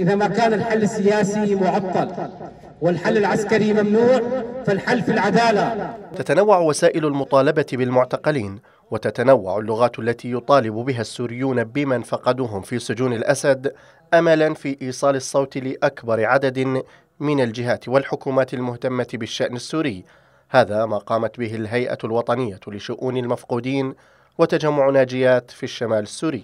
إذا ما كان الحل السياسي معطل والحل العسكري ممنوع فالحل في العدالة تتنوع وسائل المطالبة بالمعتقلين وتتنوع اللغات التي يطالب بها السوريون بمن فقدوهم في سجون الأسد أملا في إيصال الصوت لأكبر عدد من الجهات والحكومات المهتمة بالشأن السوري هذا ما قامت به الهيئة الوطنية لشؤون المفقودين وتجمع ناجيات في الشمال السوري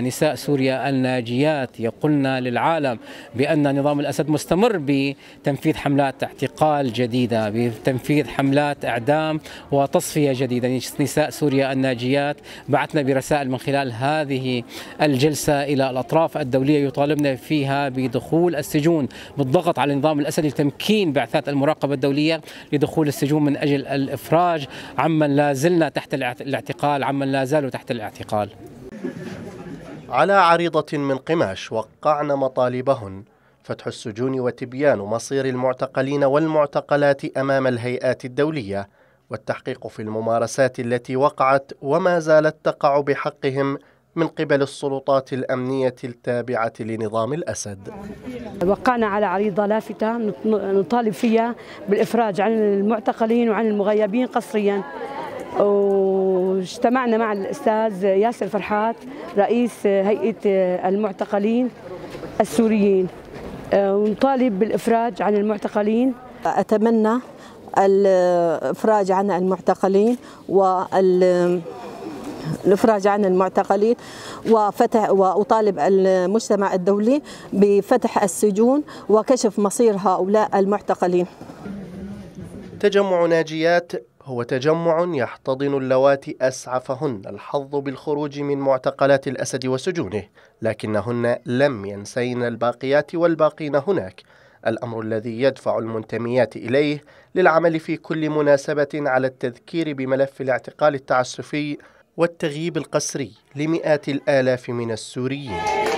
نساء سوريا الناجيات يقولن للعالم بأن نظام الأسد مستمر بتنفيذ حملات اعتقال جديدة بتنفيذ حملات إعدام وتصفية جديدة نساء سوريا الناجيات بعثنا برسائل من خلال هذه الجلسة إلى الأطراف الدولية يطالبنا فيها بدخول السجون بالضغط على نظام الأسد لتمكين بعثات المراقبة الدولية لدخول السجون من أجل الإفراج عمن لا زلنا تحت الاعتقال عمن لا زالوا تحت الاعتقال على عريضة من قماش وقعن مطالبهن فتح السجون وتبيان مصير المعتقلين والمعتقلات أمام الهيئات الدولية والتحقيق في الممارسات التي وقعت وما زالت تقع بحقهم من قبل السلطات الأمنية التابعة لنظام الأسد وقعنا على عريضة لافتة نطالب فيها بالإفراج عن المعتقلين وعن المغيبين قسريا واجتمعنا مع الأستاذ ياسر فرحات رئيس هيئة المعتقلين السوريين آه، ونطالب بالإفراج عن المعتقلين أتمنى الإفراج عن المعتقلين وال الافراج عن المعتقلين وفتح واطالب المجتمع الدولي بفتح السجون وكشف مصير هؤلاء المعتقلين تجمع ناجيات هو تجمع يحتضن اللواتي أسعفهن الحظ بالخروج من معتقلات الأسد وسجونه لكنهن لم ينسين الباقيات والباقين هناك الأمر الذي يدفع المنتميات إليه للعمل في كل مناسبة على التذكير بملف الاعتقال التعسفي والتغييب القسري لمئات الآلاف من السوريين